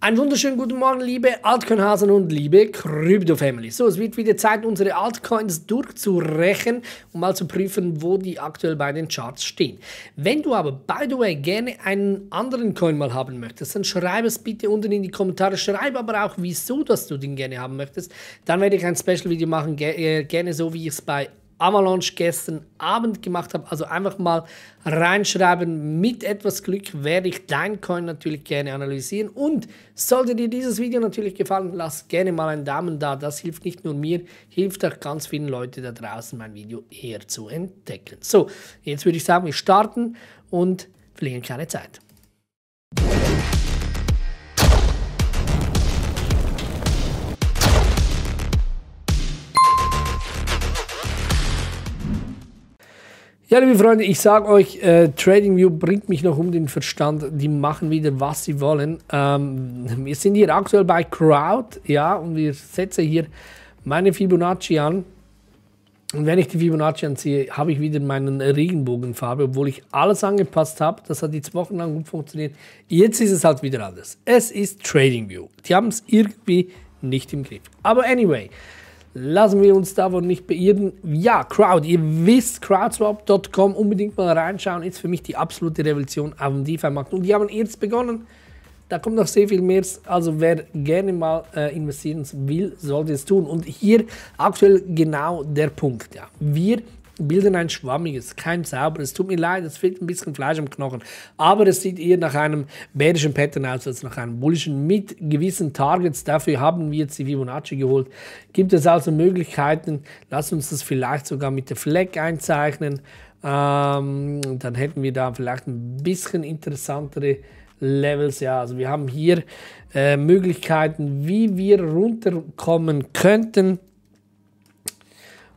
Einen wunderschönen guten Morgen, liebe Altcoin-Hasen und liebe Krypto-Family. So, es wird wieder Zeit, unsere Altcoins durchzurechnen und mal zu prüfen, wo die aktuell bei den Charts stehen. Wenn du aber, by the way, gerne einen anderen Coin mal haben möchtest, dann schreib es bitte unten in die Kommentare. Schreib aber auch, wieso dass du den gerne haben möchtest. Dann werde ich ein Special-Video machen, äh, gerne so wie ich es bei Avalanche gestern Abend gemacht habe. Also einfach mal reinschreiben. Mit etwas Glück werde ich dein Coin natürlich gerne analysieren. Und sollte dir dieses Video natürlich gefallen, lass gerne mal einen Daumen da. Das hilft nicht nur mir, hilft auch ganz vielen Leuten da draußen, mein Video eher zu entdecken. So, jetzt würde ich sagen, wir starten und verlieren keine Zeit. Ja, liebe Freunde, ich sage euch, äh, TradingView bringt mich noch um den Verstand. Die machen wieder, was sie wollen. Ähm, wir sind hier aktuell bei Crowd, ja, und wir setzen hier meine Fibonacci an. Und wenn ich die Fibonacci anziehe, habe ich wieder meinen Regenbogenfarbe, obwohl ich alles angepasst habe. Das hat jetzt wochenlang gut funktioniert. Jetzt ist es halt wieder anders. Es ist TradingView. Die haben es irgendwie nicht im Griff. Aber anyway, lassen wir uns davon nicht beirren. Ja, Crowd, ihr wisst, crowdswap.com, unbedingt mal reinschauen, ist für mich die absolute Revolution auf dem DeFi-Markt. Und die haben jetzt begonnen, da kommt noch sehr viel mehr. Also wer gerne mal äh, investieren will, sollte es tun. Und hier aktuell genau der Punkt. Ja. Wir bilden ein schwammiges, kein sauberes. Tut mir leid, es fehlt ein bisschen Fleisch am Knochen. Aber es sieht eher nach einem bärischen Pattern aus als nach einem bullischen mit gewissen Targets. Dafür haben wir jetzt die Fibonacci geholt. Gibt es also Möglichkeiten? Lass uns das vielleicht sogar mit der Fleck einzeichnen. Ähm, dann hätten wir da vielleicht ein bisschen interessantere Levels. Ja, also wir haben hier äh, Möglichkeiten, wie wir runterkommen könnten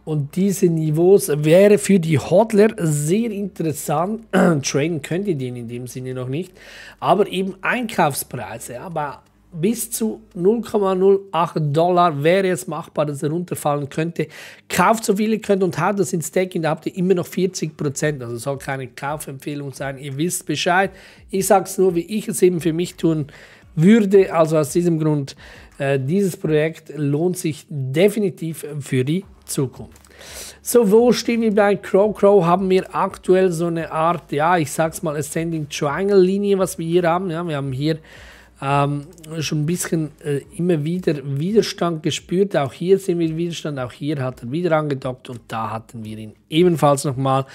und diese Niveaus wäre für die Hodler sehr interessant. Traden könnt ihr den in dem Sinne noch nicht. Aber eben Einkaufspreise. Aber bis zu 0,08 Dollar wäre es machbar, dass er runterfallen könnte. Kauft so viele könnt und habt das in Staking, da habt ihr immer noch 40 Prozent. Also soll keine Kaufempfehlung sein. Ihr wisst Bescheid. Ich sage es nur, wie ich es eben für mich tun würde. Also aus diesem Grund, äh, dieses Projekt lohnt sich definitiv für die Zukunft. So, wo stehen wir bei Crow? Crow haben wir aktuell so eine Art, ja, ich sag's mal, Ascending Triangle Linie, was wir hier haben. Ja, wir haben hier ähm, schon ein bisschen äh, immer wieder Widerstand gespürt. Auch hier sehen wir Widerstand, auch hier hat er wieder angedockt und da hatten wir ihn ebenfalls nochmal.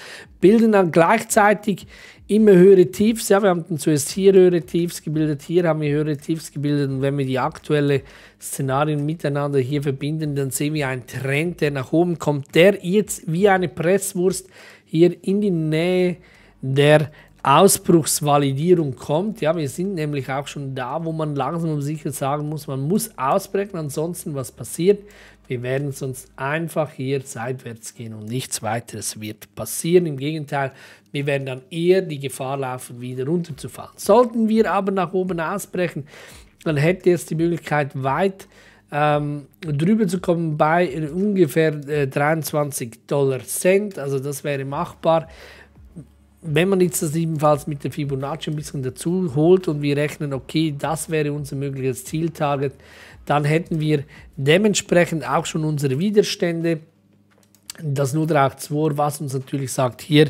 Bilden dann gleichzeitig immer höhere Tiefs. Ja, wir haben zuerst hier höhere Tiefs gebildet, hier haben wir höhere Tiefs gebildet und wenn wir die aktuellen Szenarien miteinander hier verbinden, dann sehen wir einen Trend, der nach oben kommt, der jetzt wie eine Presswurst hier in die Nähe der Ausbruchsvalidierung kommt. Ja, wir sind nämlich auch schon da, wo man langsam und sicher sagen muss, man muss ausbrechen, ansonsten was passiert. Wir werden sonst einfach hier seitwärts gehen und nichts weiteres wird passieren. Im Gegenteil, wir werden dann eher die Gefahr laufen, wieder runterzufallen. Sollten wir aber nach oben ausbrechen, dann hätte es die Möglichkeit, weit ähm, drüber zu kommen bei ungefähr äh, 23 Dollar Cent. Also das wäre machbar wenn man jetzt das ebenfalls mit der Fibonacci ein bisschen dazu holt und wir rechnen, okay, das wäre unser mögliches Zieltarget, dann hätten wir dementsprechend auch schon unsere Widerstände. Das 0,32, was uns natürlich sagt, hier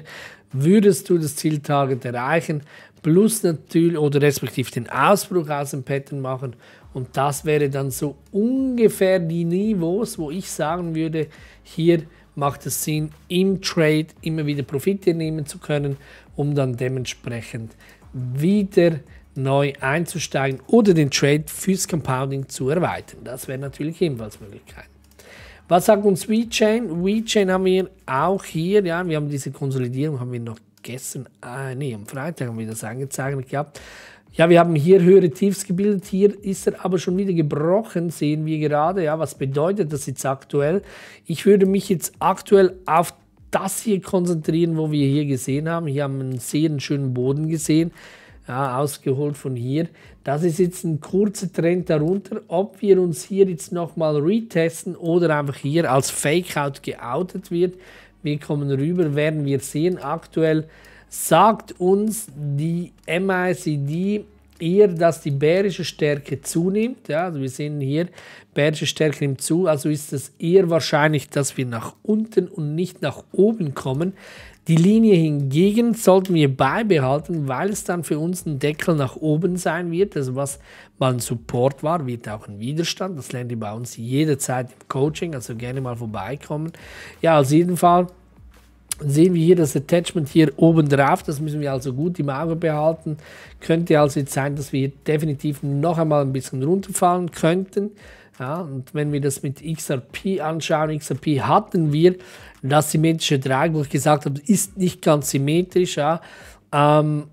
würdest du das Zieltarget erreichen, plus natürlich oder respektive den Ausbruch aus dem Pattern machen. Und das wäre dann so ungefähr die Niveaus, wo ich sagen würde, hier macht es Sinn, im Trade immer wieder Profite nehmen zu können, um dann dementsprechend wieder neu einzusteigen oder den Trade fürs Compounding zu erweitern. Das wäre natürlich ebenfalls Möglichkeit. Was sagt uns WeChain? WeChain haben wir auch hier, ja, wir haben diese Konsolidierung, haben wir noch gestern, äh, nee, am Freitag haben wir das angezeigt gehabt. Ja, wir haben hier höhere Tiefs gebildet, hier ist er aber schon wieder gebrochen, sehen wir gerade. Ja, was bedeutet das jetzt aktuell? Ich würde mich jetzt aktuell auf das hier konzentrieren, wo wir hier gesehen haben. Hier haben wir einen sehr schönen Boden gesehen, ja, ausgeholt von hier. Das ist jetzt ein kurzer Trend darunter. Ob wir uns hier jetzt nochmal retesten oder einfach hier als Fakeout geoutet wird, wir kommen rüber, werden wir sehen. Aktuell sagt uns die MICD eher, dass die bärische Stärke zunimmt. Ja, also wir sehen hier, bärische Stärke nimmt zu, also ist es eher wahrscheinlich, dass wir nach unten und nicht nach oben kommen. Die Linie hingegen sollten wir beibehalten, weil es dann für uns ein Deckel nach oben sein wird. Also was mal ein Support war, wird auch ein Widerstand. Das lernt ihr bei uns jederzeit im Coaching, also gerne mal vorbeikommen. Ja, auf also jeden Fall sehen wir hier das Attachment hier oben drauf. Das müssen wir also gut im Auge behalten. Könnte also jetzt sein, dass wir definitiv noch einmal ein bisschen runterfallen könnten. Ja, und wenn wir das mit XRP anschauen, XRP hatten wir das symmetrische Dreieck, wo ich gesagt habe, ist nicht ganz symmetrisch. Ja. Ähm,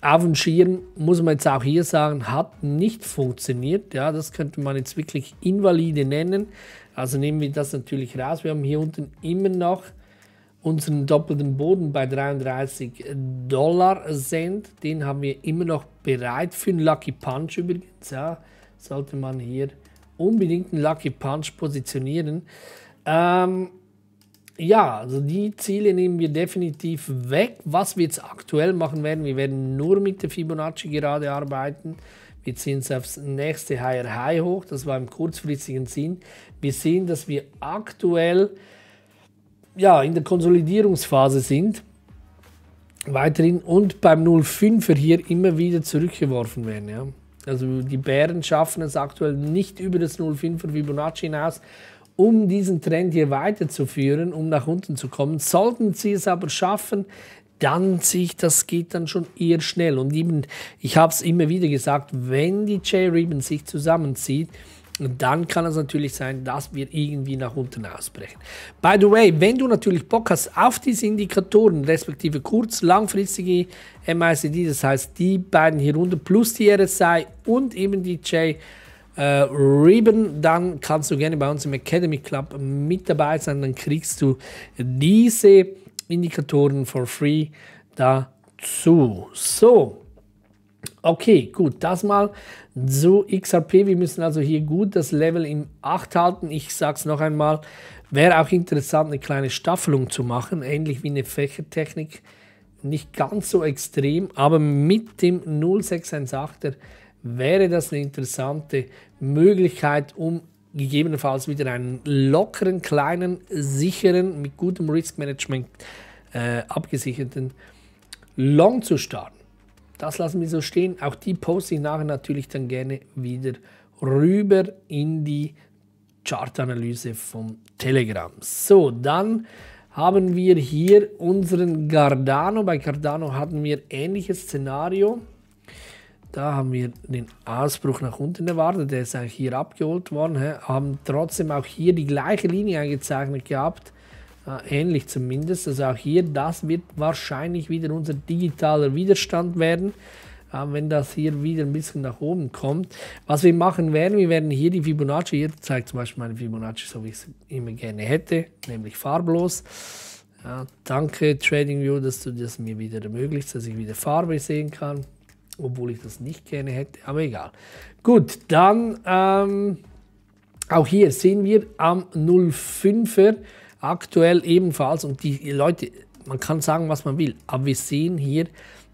auf dem Schirm muss man jetzt auch hier sagen, hat nicht funktioniert. Ja, das könnte man jetzt wirklich invalide nennen. Also nehmen wir das natürlich raus. Wir haben hier unten immer noch unseren doppelten Boden bei 33 Dollar Cent. Den haben wir immer noch bereit für einen Lucky Punch übrigens. Ja, sollte man hier unbedingt einen Lucky Punch positionieren. Ähm, ja, also die Ziele nehmen wir definitiv weg. Was wir jetzt aktuell machen werden, wir werden nur mit der Fibonacci gerade arbeiten. Wir ziehen es aufs nächste Higher High hoch. Das war im kurzfristigen Sinn. Wir sehen, dass wir aktuell ja, in der Konsolidierungsphase sind, weiterhin und beim 05er hier immer wieder zurückgeworfen werden. Ja. Also die Bären schaffen es aktuell nicht über das 05er Fibonacci hinaus, um diesen Trend hier weiterzuführen, um nach unten zu kommen. Sollten sie es aber schaffen, dann sehe ich, das geht dann schon eher schnell. Und eben, ich habe es immer wieder gesagt, wenn die J-Ribbon sich zusammenzieht, dann kann es natürlich sein, dass wir irgendwie nach unten ausbrechen. By the way, wenn du natürlich Bock hast auf diese Indikatoren, respektive kurz-, langfristige MICD, das heißt die beiden hier unten plus die RSI und eben die J, äh, Ribbon, dann kannst du gerne bei uns im Academy Club mit dabei sein. Dann kriegst du diese Indikatoren for free dazu. So, Okay, gut, das mal zu XRP. Wir müssen also hier gut das Level im Acht halten. Ich sage es noch einmal, wäre auch interessant, eine kleine Staffelung zu machen, ähnlich wie eine Fächertechnik. Nicht ganz so extrem, aber mit dem 0618er wäre das eine interessante Möglichkeit, um gegebenenfalls wieder einen lockeren, kleinen, sicheren, mit gutem Risk Management äh, abgesicherten Long zu starten. Das lassen wir so stehen. Auch die poste ich nachher natürlich dann gerne wieder rüber in die Chartanalyse von Telegram. So, dann haben wir hier unseren Gardano. Bei Gardano hatten wir ähnliches Szenario. Da haben wir den Ausbruch nach unten erwartet. Der ist eigentlich hier abgeholt worden. Haben trotzdem auch hier die gleiche Linie eingezeichnet gehabt äh, ähnlich zumindest. Also auch hier, das wird wahrscheinlich wieder unser digitaler Widerstand werden, äh, wenn das hier wieder ein bisschen nach oben kommt. Was wir machen werden, wir werden hier die Fibonacci, hier zeigt zum Beispiel meine Fibonacci, so wie ich es immer gerne hätte, nämlich farblos. Ja, danke TradingView, dass du das mir wieder ermöglicht, dass ich wieder Farbe sehen kann, obwohl ich das nicht gerne hätte, aber egal. Gut, dann ähm, auch hier sehen wir am 05er aktuell ebenfalls und die Leute, man kann sagen, was man will, aber wir sehen hier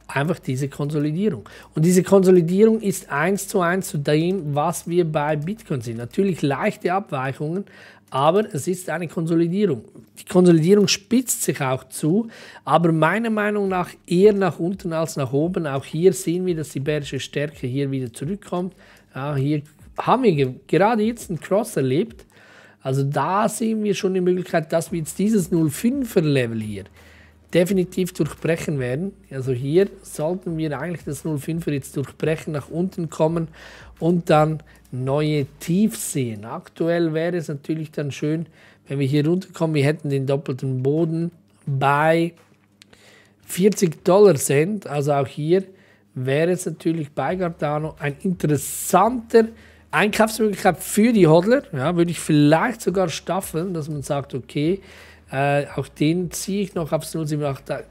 einfach diese Konsolidierung. Und diese Konsolidierung ist eins zu eins zu dem, was wir bei Bitcoin sehen. Natürlich leichte Abweichungen, aber es ist eine Konsolidierung. Die Konsolidierung spitzt sich auch zu, aber meiner Meinung nach eher nach unten als nach oben. Auch hier sehen wir, dass die bärische Stärke hier wieder zurückkommt. Ja, hier haben wir gerade jetzt einen Cross erlebt also da sehen wir schon die Möglichkeit, dass wir jetzt dieses 05er Level hier definitiv durchbrechen werden. Also hier sollten wir eigentlich das 05er jetzt durchbrechen, nach unten kommen und dann neue Tiefs sehen. Aktuell wäre es natürlich dann schön, wenn wir hier runterkommen, wir hätten den doppelten Boden bei 40 Dollar Cent. Also auch hier wäre es natürlich bei Gardano ein interessanter Einkaufsmöglichkeit für die Hodler, ja, würde ich vielleicht sogar staffeln, dass man sagt, okay, äh, auch den ziehe ich noch aufs 0618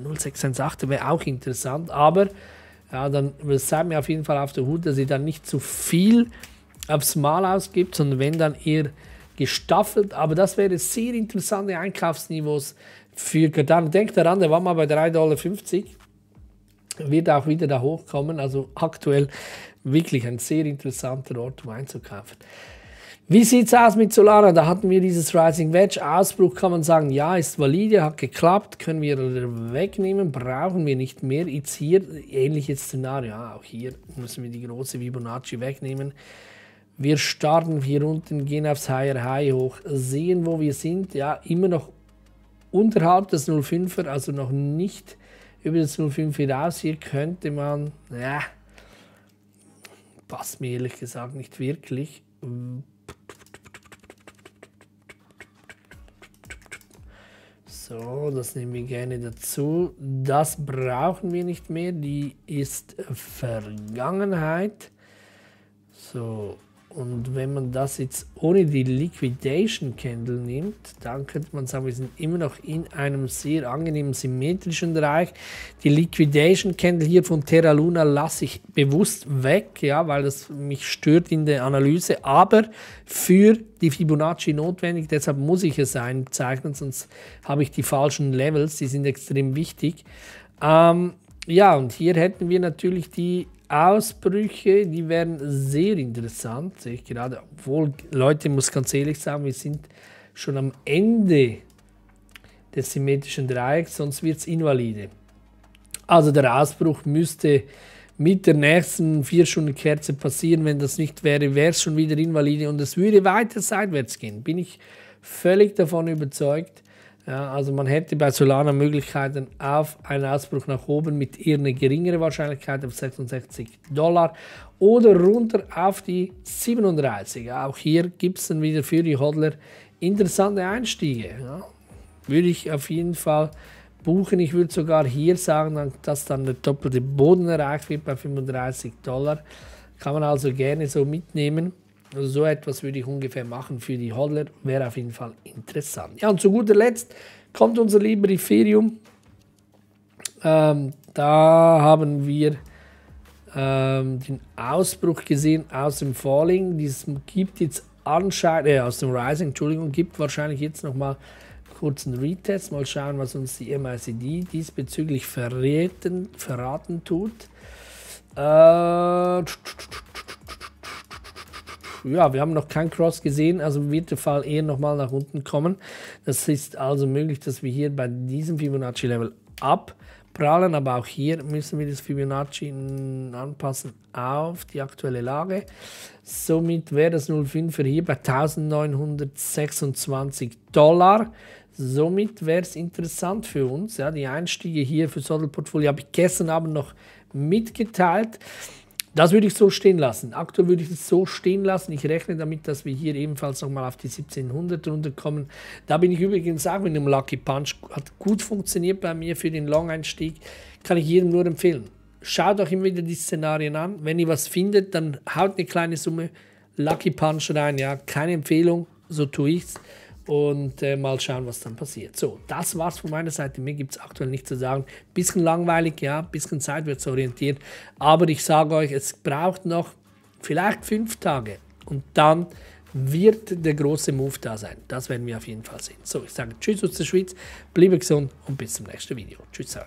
äh, wäre auch interessant, aber ja, dann seid mir auf jeden Fall auf der Hut, dass ihr dann nicht zu viel aufs Mal ausgibt, sondern wenn dann eher gestaffelt, aber das wäre sehr interessante Einkaufsniveaus für Cardano. Denkt daran, der war mal bei 3,50 Dollar, wird auch wieder da hochkommen, also aktuell wirklich ein sehr interessanter Ort, um einzukaufen. Wie sieht es aus mit Solana? Da hatten wir dieses Rising Wedge. Ausbruch kann man sagen, ja, ist valide, hat geklappt, können wir wegnehmen, brauchen wir nicht mehr. Jetzt hier ähnliches Szenario. Ja, auch hier müssen wir die große Fibonacci wegnehmen. Wir starten hier unten, gehen aufs Higher High hoch, sehen, wo wir sind. Ja, immer noch unterhalb des 05er, also noch nicht über das 05 hinaus. Hier könnte man, ja, passt mir ehrlich gesagt nicht wirklich. So, das nehmen wir gerne dazu. Das brauchen wir nicht mehr, die ist Vergangenheit. So, und wenn man das jetzt ohne die Liquidation Candle nimmt, dann könnte man sagen, wir sind immer noch in einem sehr angenehmen symmetrischen Bereich. Die Liquidation Candle hier von Terra Luna lasse ich bewusst weg, ja, weil das mich stört in der Analyse, aber für die Fibonacci notwendig, deshalb muss ich es einzeichnen, sonst habe ich die falschen Levels, die sind extrem wichtig. Ähm, ja, und hier hätten wir natürlich die Ausbrüche, die wären sehr interessant, sehe ich gerade. Obwohl, Leute, ich muss ganz ehrlich sagen, wir sind schon am Ende des symmetrischen Dreiecks, sonst wird es invalide. Also der Ausbruch müsste mit der nächsten 4-Stunden-Kerze passieren. Wenn das nicht wäre, wäre es schon wieder invalide und es würde weiter seitwärts gehen. Bin ich völlig davon überzeugt. Ja, also man hätte bei Solana Möglichkeiten auf einen Ausbruch nach oben mit eher einer geringeren Wahrscheinlichkeit auf 66 Dollar oder runter auf die 37. Auch hier gibt es dann wieder für die Hodler interessante Einstiege. Ja. Würde ich auf jeden Fall buchen. Ich würde sogar hier sagen, dass dann der doppelte Boden erreicht wird bei 35 Dollar. Kann man also gerne so mitnehmen. Also so etwas würde ich ungefähr machen für die Hodler. Wäre auf jeden Fall interessant. Ja, und zu guter Letzt kommt unser lieber Ethereum. Ähm, da haben wir ähm, den Ausbruch gesehen aus dem Falling. Dies gibt jetzt anscheinend, äh, aus dem Rising, Entschuldigung, gibt wahrscheinlich jetzt nochmal kurzen Retest. Mal schauen, was uns die MICD diesbezüglich verraten, verraten tut. Äh, ja, wir haben noch keinen Cross gesehen, also wird der Fall eher nochmal nach unten kommen. Das ist also möglich, dass wir hier bei diesem Fibonacci-Level abprallen, aber auch hier müssen wir das Fibonacci mm, anpassen auf die aktuelle Lage. Somit wäre das 05 für hier bei 1926 Dollar. Somit wäre es interessant für uns. Ja, die Einstiege hier für Sodelportfolio habe ich gestern Abend noch mitgeteilt. Das würde ich so stehen lassen. Aktuell würde ich es so stehen lassen. Ich rechne damit, dass wir hier ebenfalls nochmal auf die 1700 runterkommen. Da bin ich übrigens auch mit einem Lucky Punch. Hat gut funktioniert bei mir für den Long-Einstieg. Kann ich jedem nur empfehlen. Schaut euch immer wieder die Szenarien an. Wenn ihr was findet, dann haut eine kleine Summe Lucky Punch rein. Ja, keine Empfehlung, so tue ich es und äh, mal schauen, was dann passiert. So, das war's von meiner Seite. Mir gibt es aktuell nichts zu sagen. Bisschen langweilig, ja, bisschen zeitwärtsorientiert. Aber ich sage euch, es braucht noch vielleicht fünf Tage und dann wird der große Move da sein. Das werden wir auf jeden Fall sehen. So, ich sage Tschüss aus der Schweiz, bleibe gesund und bis zum nächsten Video. Tschüss.